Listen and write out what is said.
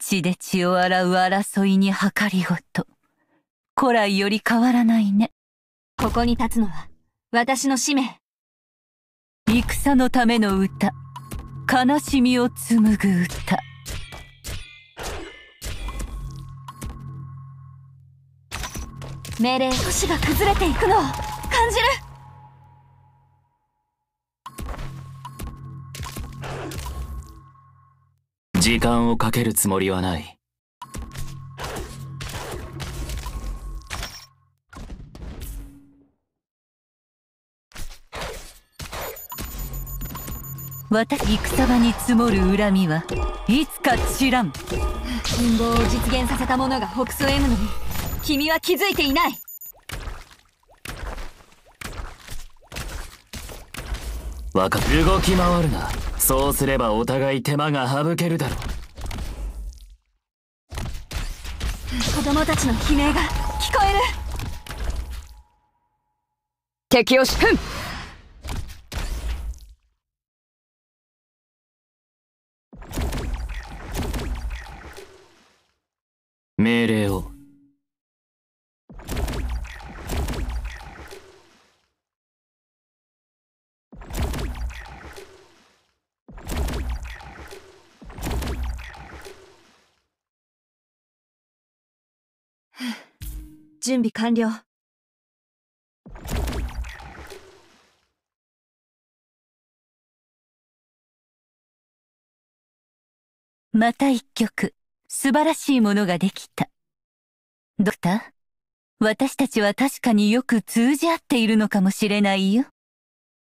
血で血を洗う争いに計りごと。古来より変わらないね。ここに立つのは、私の使命。戦のための歌。悲しみを紡ぐ歌。命令都市が崩れていくのを感じる時間をかけるつもりはない。私戦場に積もる恨みはいつか知らん陰謀を実現させた者が北総 M のに君は気づいていないわか動き回るなそうすればお互い手間が省けるだろう子供たちの悲鳴が聞こえる敵をしふん命令を準備完了。また一曲、素晴らしいものができた。ドクター私たちは確かによく通じ合っているのかもしれないよ。